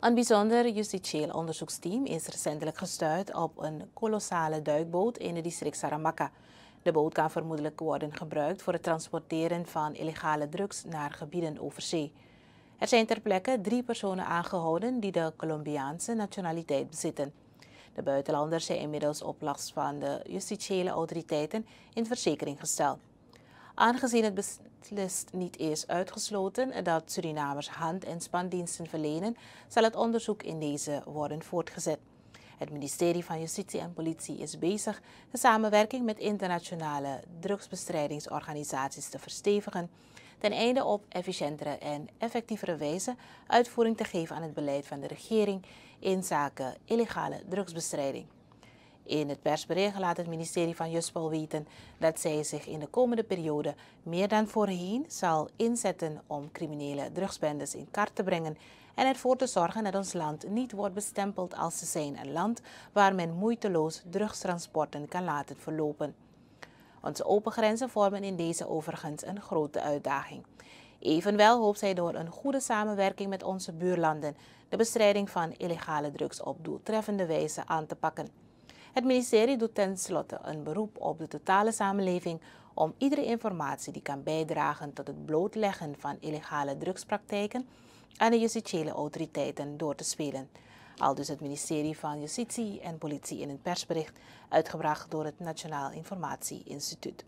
Een bijzonder justitieel onderzoeksteam is recentelijk gestuurd op een kolossale duikboot in het district Saramaka. De boot kan vermoedelijk worden gebruikt voor het transporteren van illegale drugs naar gebieden over zee. Er zijn ter plekke drie personen aangehouden die de Colombiaanse nationaliteit bezitten. De buitenlanders zijn inmiddels op last van de justitiële autoriteiten in verzekering gesteld aangezien het beslist niet is uitgesloten dat Surinamers hand- en spandiensten verlenen, zal het onderzoek in deze worden voortgezet. Het ministerie van Justitie en Politie is bezig de samenwerking met internationale drugsbestrijdingsorganisaties te verstevigen, ten einde op efficiëntere en effectievere wijze uitvoering te geven aan het beleid van de regering in zaken illegale drugsbestrijding. In het persbericht laat het ministerie van Juspel weten dat zij zich in de komende periode meer dan voorheen zal inzetten om criminele drugsbendes in kaart te brengen en ervoor te zorgen dat ons land niet wordt bestempeld als ze zijn een land waar men moeiteloos drugstransporten kan laten verlopen. Onze open grenzen vormen in deze overigens een grote uitdaging. Evenwel hoopt zij door een goede samenwerking met onze buurlanden de bestrijding van illegale drugs op doeltreffende wijze aan te pakken. Het ministerie doet tenslotte een beroep op de totale samenleving om iedere informatie die kan bijdragen tot het blootleggen van illegale drugspraktijken aan de justitiële autoriteiten door te spelen. Al dus het ministerie van Justitie en Politie in een persbericht uitgebracht door het Nationaal Informatie Instituut.